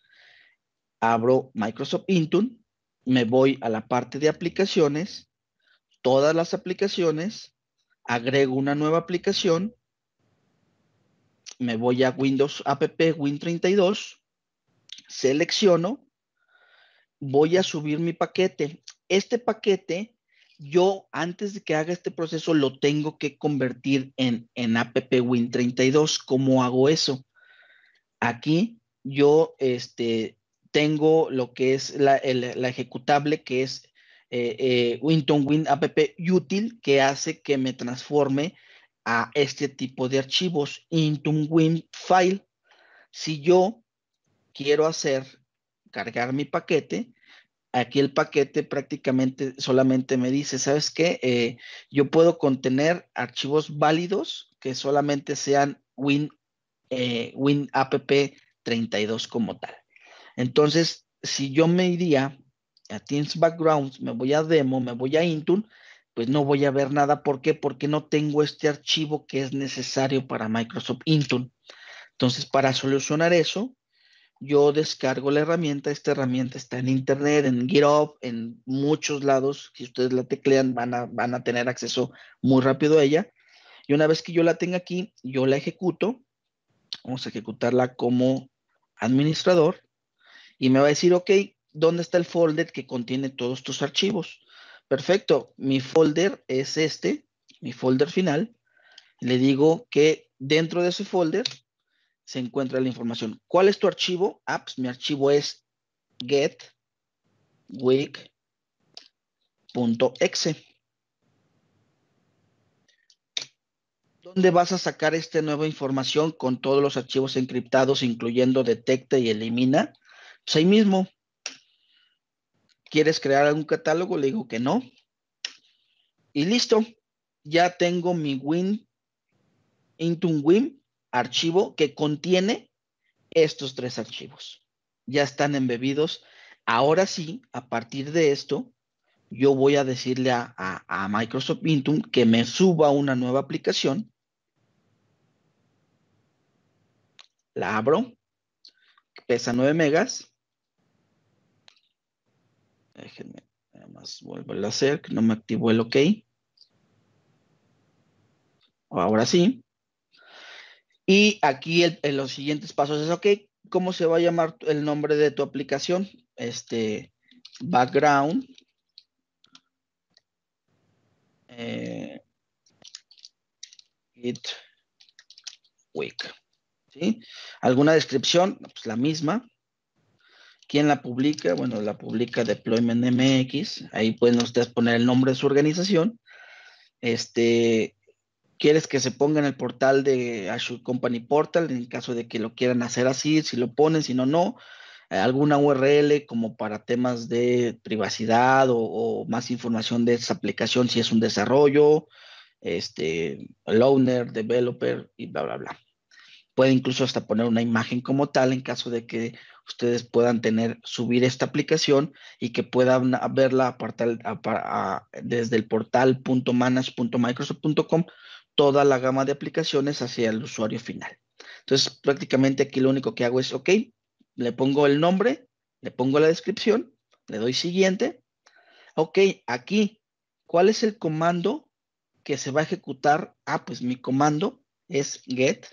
abro Microsoft Intune, me voy a la parte de aplicaciones, todas las aplicaciones, agrego una nueva aplicación, me voy a Windows App Win32, selecciono, voy a subir mi paquete. Este paquete yo antes de que haga este proceso lo tengo que convertir en, en Win 32 ¿Cómo hago eso? Aquí yo este, tengo lo que es la, ejecutable que es eh, eh app útil, que hace que me transforme a este tipo de archivos into Win file. Si yo quiero hacer cargar mi paquete, Aquí el paquete prácticamente solamente me dice, ¿sabes qué? Eh, yo puedo contener archivos válidos que solamente sean Win, eh, WinApp32 como tal. Entonces, si yo me iría a Teams Backgrounds, me voy a Demo, me voy a Intune, pues no voy a ver nada. ¿Por qué? Porque no tengo este archivo que es necesario para Microsoft Intune. Entonces, para solucionar eso, yo descargo la herramienta, esta herramienta está en internet, en GitHub, en muchos lados, si ustedes la teclean van a, van a tener acceso muy rápido a ella. Y una vez que yo la tenga aquí, yo la ejecuto, vamos a ejecutarla como administrador y me va a decir, ok, ¿dónde está el folder que contiene todos tus archivos? Perfecto, mi folder es este, mi folder final. Le digo que dentro de ese folder se encuentra la información. ¿Cuál es tu archivo? Apps. Ah, pues mi archivo es getwig.exe. ¿Dónde vas a sacar esta nueva información con todos los archivos encriptados, incluyendo detecta y elimina? Pues ahí mismo. ¿Quieres crear algún catálogo? Le digo que no. Y listo. Ya tengo mi Win, Intune Win archivo que contiene estos tres archivos. Ya están embebidos. Ahora sí, a partir de esto, yo voy a decirle a, Microsoft Intune que me suba una nueva aplicación. La abro. Pesa 9 megas. Déjenme más vuelvo a hacer, que no me activó el OK. Ahora sí. Y aquí en los siguientes pasos es, ok, ¿cómo se va a llamar el nombre de tu aplicación? Este, background. Eh, it week. ¿Sí? ¿Alguna descripción? Pues la misma. ¿Quién la publica? Bueno, la publica Deployment MX. Ahí pues, pueden ustedes poner el nombre de su organización. Este, quieres que se ponga en el portal de Azure Company Portal, en caso de que lo quieran hacer así, si lo ponen, si no, no. Eh, alguna URL como para temas de privacidad o, más información de esa aplicación, si es un desarrollo, este, loaner, developer y bla, bla, bla. Puede incluso hasta poner una imagen como tal en caso de que ustedes puedan tener, subir esta aplicación y que puedan verla a desde el portal toda la gama de aplicaciones hacia el usuario final. Entonces, prácticamente aquí lo único que hago es, ok, le pongo el nombre, le pongo la descripción, le doy siguiente. Ok, aquí, ¿cuál es el comando que se va a ejecutar? Ah, pues mi comando es get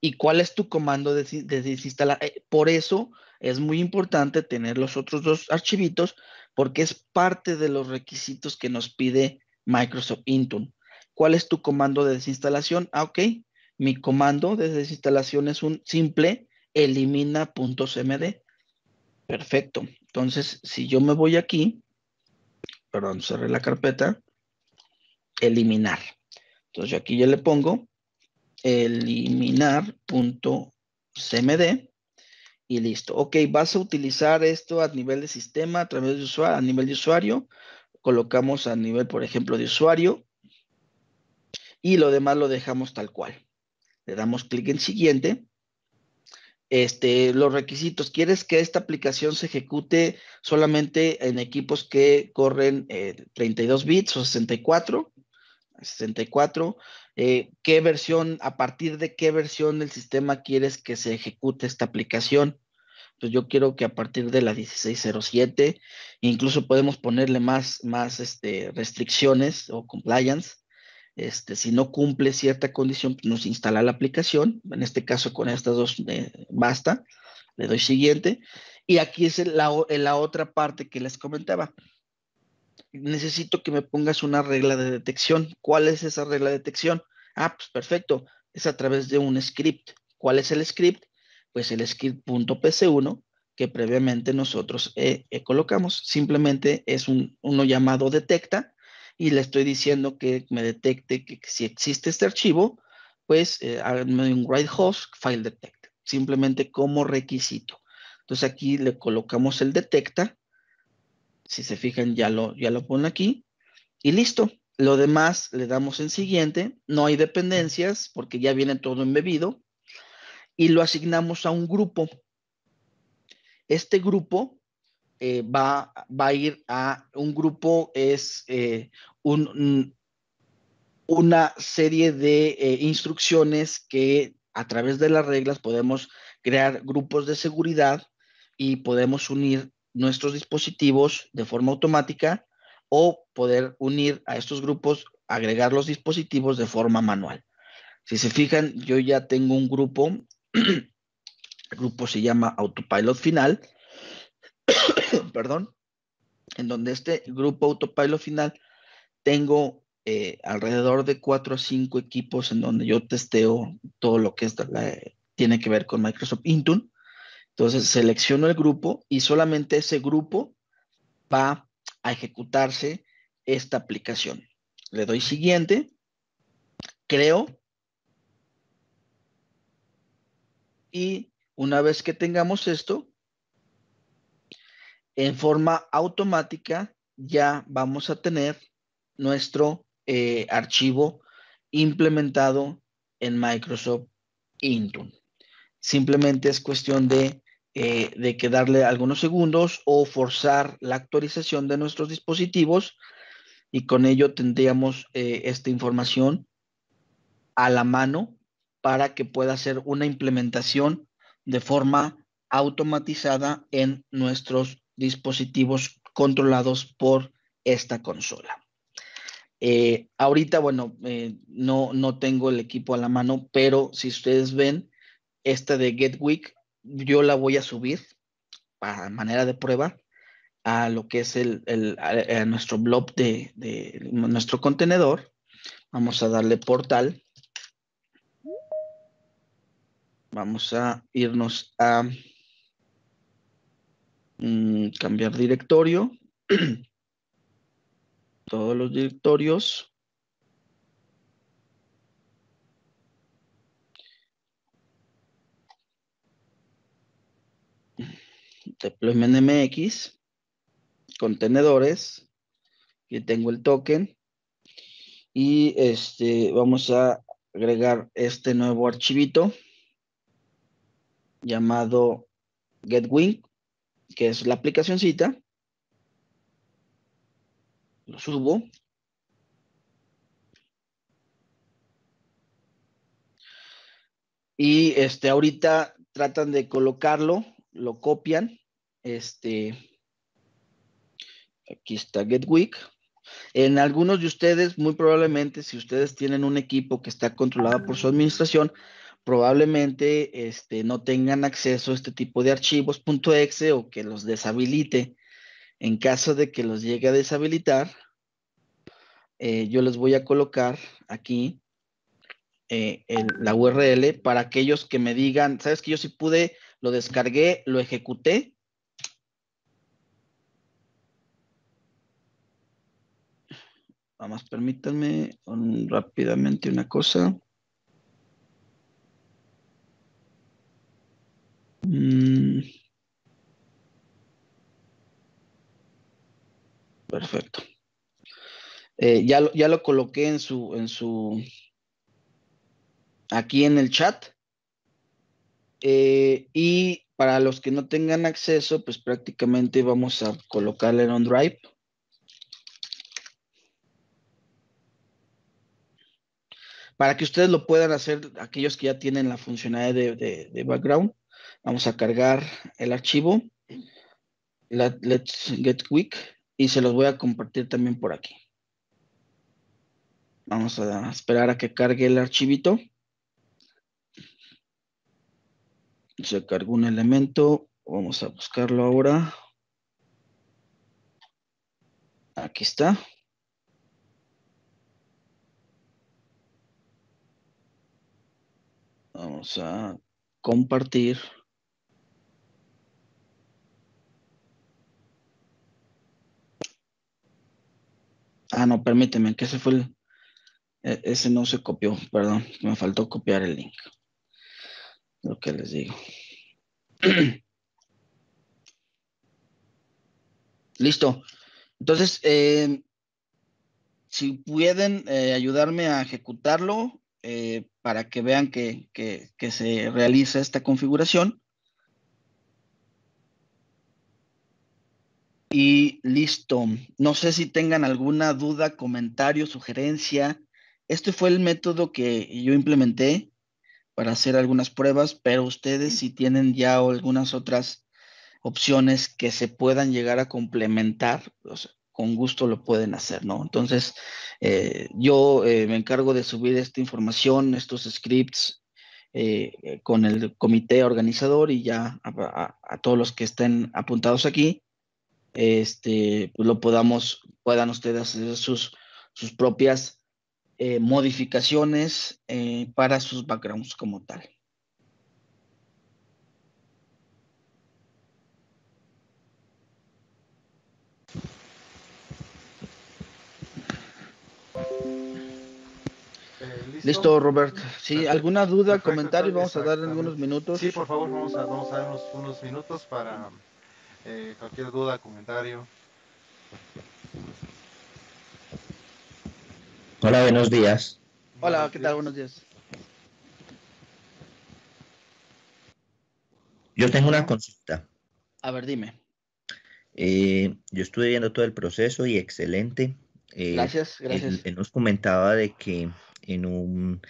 ¿Y cuál es tu comando de, de desinstalar? Eh, por eso es muy importante tener los otros dos archivitos porque es parte de los requisitos que nos pide Microsoft Intune. ¿Cuál es tu comando de desinstalación? Ah, ok. Mi comando de desinstalación es un simple elimina.cmd. Perfecto. Entonces, si yo me voy aquí, perdón, cerré la carpeta, eliminar. Entonces, yo aquí yo le pongo eliminar.cmd y listo. Ok, vas a utilizar esto a nivel de sistema, a través de usuario, a nivel de usuario. Colocamos a nivel, por ejemplo, de usuario. Y lo demás lo dejamos tal cual. Le damos clic en siguiente. Este, los requisitos. ¿Quieres que esta aplicación se ejecute solamente en equipos que corren 32 eh, bits o 64? 64. Eh, ¿Qué versión, a partir de qué versión del sistema quieres que se ejecute esta aplicación? pues yo quiero que a partir de la 1607, incluso podemos ponerle más, más este, restricciones o compliance. Este, si no cumple cierta condición, pues, nos instala la aplicación. En este caso, con estas dos eh, basta. Le doy siguiente. Y aquí es la, la otra parte que les comentaba necesito que me pongas una regla de detección. ¿Cuál es esa regla de detección? Ah, pues perfecto, es a través de un script. ¿Cuál es el script? pues el pc 1 que previamente nosotros eh, eh, colocamos. Simplemente es un, uno llamado detecta y le estoy diciendo que me detecte que, si existe este archivo, pues haganme eh, un write host file detect, simplemente como requisito. Entonces aquí le colocamos el detecta, si se fijan ya lo, ya lo pone aquí y listo. Lo demás le damos en siguiente, no hay dependencias porque ya viene todo embebido y lo asignamos a un grupo. Este grupo eh, va, va, a ir a un grupo, es eh, una serie de eh, instrucciones que a través de las reglas podemos crear grupos de seguridad y podemos unir nuestros dispositivos de forma automática o poder unir a estos grupos, agregar los dispositivos de forma manual. Si se fijan, yo ya tengo un grupo el grupo se llama Autopilot Final, *coughs* perdón, en donde este grupo Autopilot Final tengo eh, alrededor de cuatro o cinco equipos en donde yo testeo todo lo que tiene que ver con Microsoft Intune. Entonces selecciono el grupo y solamente ese grupo va a ejecutarse esta aplicación. Le doy siguiente, creo Y una vez que tengamos esto, en forma automática ya vamos a tener nuestro eh, archivo implementado en Microsoft Intune. Simplemente es cuestión de, quedarle eh, que darle algunos segundos o forzar la actualización de nuestros dispositivos y con ello tendríamos eh, esta información a la mano para que pueda hacer una implementación de forma automatizada en nuestros dispositivos controlados por esta consola. Eh, ahorita, bueno, eh, no, no tengo el equipo a la mano, pero si ustedes ven, esta de GetWeek, yo la voy a subir a manera de prueba a lo que es nuestro blog de, de, nuestro contenedor. Vamos a darle portal Vamos a irnos a mm, cambiar directorio. *clears throat* Todos los directorios. deployment MX, contenedores, y tengo el token y este vamos a agregar este nuevo archivito llamado GetWing, que es la aplicacióncita. Lo subo. Y este, ahorita tratan de colocarlo, lo copian. Este, aquí está GetWing. En algunos de ustedes, muy probablemente, si ustedes tienen un equipo que está controlado por su administración, probablemente este, no tengan acceso a este tipo de archivos .exe o que los deshabilite. En caso de que los llegue a deshabilitar, eh, yo les voy a colocar aquí eh, la URL para aquellos que me digan, ¿sabes que yo sí pude, lo descargué, lo ejecuté? Vamos, permítanme rápidamente una cosa. Mm. Perfecto. Eh, ya, lo, ya, lo coloqué en su, en su, aquí en el chat. Eh, y para los que no tengan acceso, pues prácticamente vamos a colocarle en drive Para que ustedes lo puedan hacer, aquellos que ya tienen la funcionalidad de background, Vamos a cargar el archivo. Let's get quick. Y se los voy a compartir también por aquí. Vamos a esperar a que cargue el archivito. Se cargó un elemento. Vamos a buscarlo ahora. Aquí está. Vamos a compartir. Ah, no, permíteme, que ese fue el... E, ese no se copió, perdón, me faltó copiar el link. Lo que les digo. *clears throat* Listo. Entonces, eh, si pueden eh, ayudarme a ejecutarlo eh, para que vean que se realiza esta configuración, Y listo. No sé si tengan alguna duda, comentario, sugerencia. Este fue el método que yo implementé para hacer algunas pruebas, pero ustedes si tienen ya algunas otras opciones que se puedan llegar a complementar, con gusto lo pueden hacer, ¿no? Entonces, eh, yo eh, me encargo de subir esta información, estos scripts eh, con el comité organizador y ya a todos los que estén apuntados aquí este, pues lo podamos, puedan ustedes hacer sus, sus propias eh, modificaciones eh, para sus backgrounds como tal. Eh, ¿Listo? Roberto. Robert. Sí, ¿alguna duda, comentario? Vamos a dar algunos minutos. Sí, por favor, vamos a, vamos dar unos minutos para, eh, cualquier duda, comentario. Hola, buenos días. Hola, ¿qué tal? Buenos días. Yo tengo una consulta. A ver, dime. Eh, yo estuve viendo todo el proceso y excelente. Eh, gracias, gracias. Él, nos comentaba de que en un,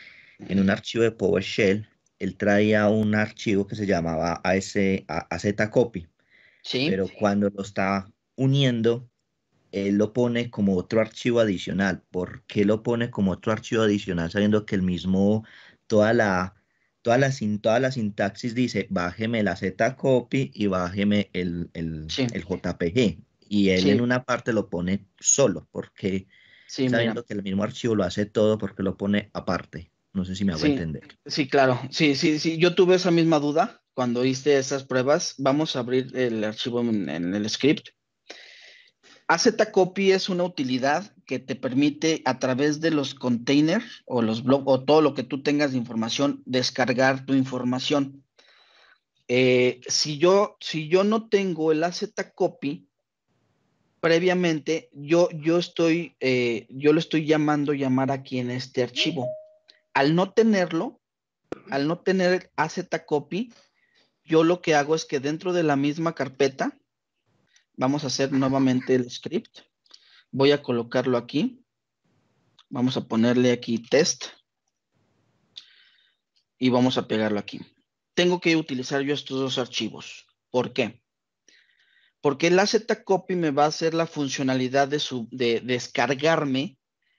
en un archivo de PowerShell, él traía un archivo que se llamaba AZ, AZ Copy pero cuando lo está uniendo, él lo pone como otro archivo adicional. ¿Por qué lo pone como otro archivo adicional? Sabiendo que el mismo, toda la, toda la, toda la sintaxis dice, bájeme la z-copy y bájeme el, el, el JPG. Y él en una parte lo pone solo, porque sabiendo que el mismo archivo lo hace todo, porque lo pone aparte. No sé si me hago entender. Sí, claro. Sí, sí, sí. Yo tuve esa misma duda cuando hice esas pruebas, vamos a abrir el archivo en, el script. AZCopy es una utilidad que te permite a través de los containers o los blogs o todo lo que tú tengas de información descargar tu información. Eh, si, yo, si yo no tengo el AZCopy previamente, yo, yo, estoy, eh, yo lo estoy llamando llamar aquí en este archivo. Al no tenerlo, al no tener AZCopy, yo lo que hago es que dentro de la misma carpeta, vamos a hacer nuevamente el script. Voy a colocarlo aquí. Vamos a ponerle aquí test. Y vamos a pegarlo aquí. Tengo que utilizar yo estos dos archivos. ¿Por qué? Porque la copy me va a hacer la funcionalidad de, de descargarme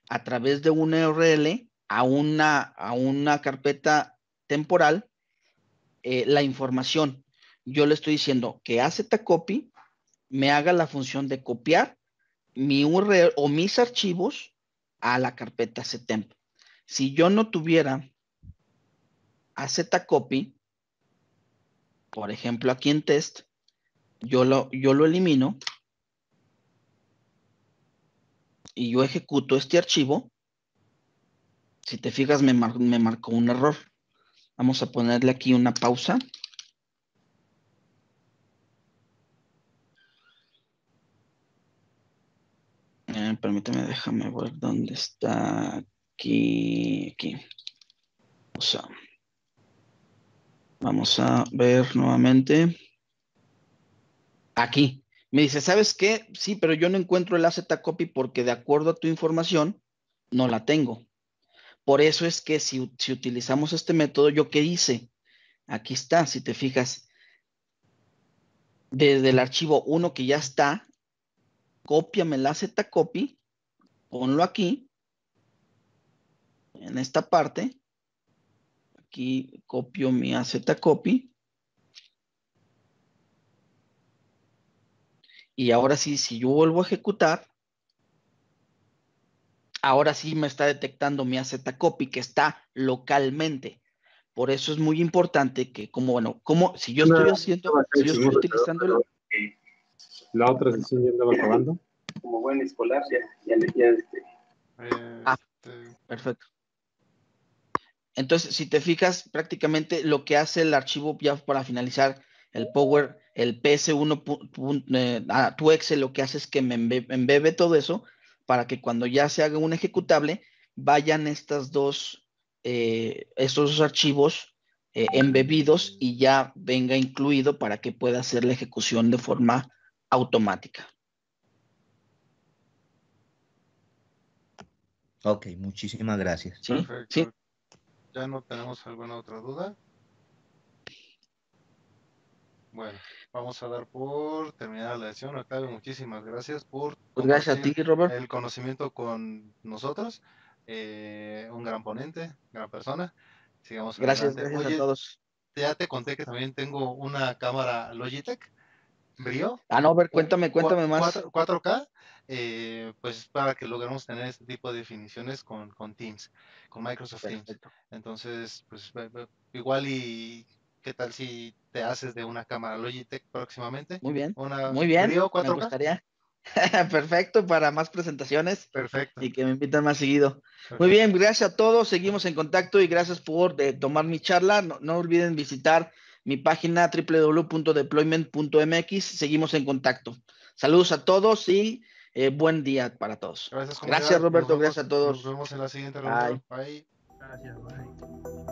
a través de un URL a a una carpeta temporal eh, la información. Yo le estoy diciendo que AZCopy me haga la función de copiar mi URL o mis archivos a la carpeta CTEMP. Si yo no tuviera AZCopy, por ejemplo, aquí en test, yo lo, elimino y yo ejecuto este archivo. Si te fijas, me, me marcó un error. Vamos a ponerle aquí una pausa. Eh, permítame, déjame ver dónde está aquí, aquí. O sea, vamos a ver nuevamente. Aquí. Me dice, ¿sabes qué? Sí, pero yo no encuentro el AZ copy porque de acuerdo a tu información, no la tengo. Por eso es que si, utilizamos este método, ¿yo qué hice? Aquí está, si te fijas, desde el archivo 1 que ya está, cópiame la zcopy, ponlo aquí, en esta parte, aquí copio mi Zcopy, y ahora sí, si yo vuelvo a ejecutar, ahora sí me está detectando mi aceta que está localmente. Por eso es muy importante que, como bueno, como si yo estoy haciendo, yo estoy utilizando la, otra sesión ya andaba acabando. *laughs* Como escolar, ya, ya, este. ah, perfecto. Entonces, si te fijas, prácticamente lo que hace el archivo ya para finalizar el Power, el PS1, eh, tu Excel, lo que hace es que me embebe todo eso para que cuando ya se haga un ejecutable, vayan estas dos, eh, estos dos archivos eh, embebidos y ya venga incluido para que pueda hacer la ejecución de forma automática. Ok, muchísimas gracias. Perfecto. ¿Ya no tenemos alguna otra duda? Bueno, vamos a dar por terminada la sesión. Octavio, muchísimas gracias por pues gracias a ti, Robert. el conocimiento con nosotros. Eh, un gran ponente, gran persona. Sigamos gracias, a todos. Ya te conté que también tengo una cámara Logitech Brio. Ah, no, a ver, cuéntame, cuéntame más. 4, k eh, pues para que logremos tener este tipo de definiciones con, con Teams, con Microsoft Perfecto. Teams. Entonces, pues igual y ¿Qué tal si te haces de una cámara Logitech próximamente? Muy bien. Muy bien. Me gustaría. *laughs* Perfecto, para más presentaciones. Perfecto. Y que me invitan más seguido. Muy bien, gracias a todos. Seguimos en contacto y gracias por eh, tomar mi charla. No, olviden visitar mi página www.deployment.mx. Seguimos en contacto. Saludos a todos y eh, buen día para todos. Gracias, Roberto. gracias a todos. Nos vemos en la siguiente bye. Gracias, bye.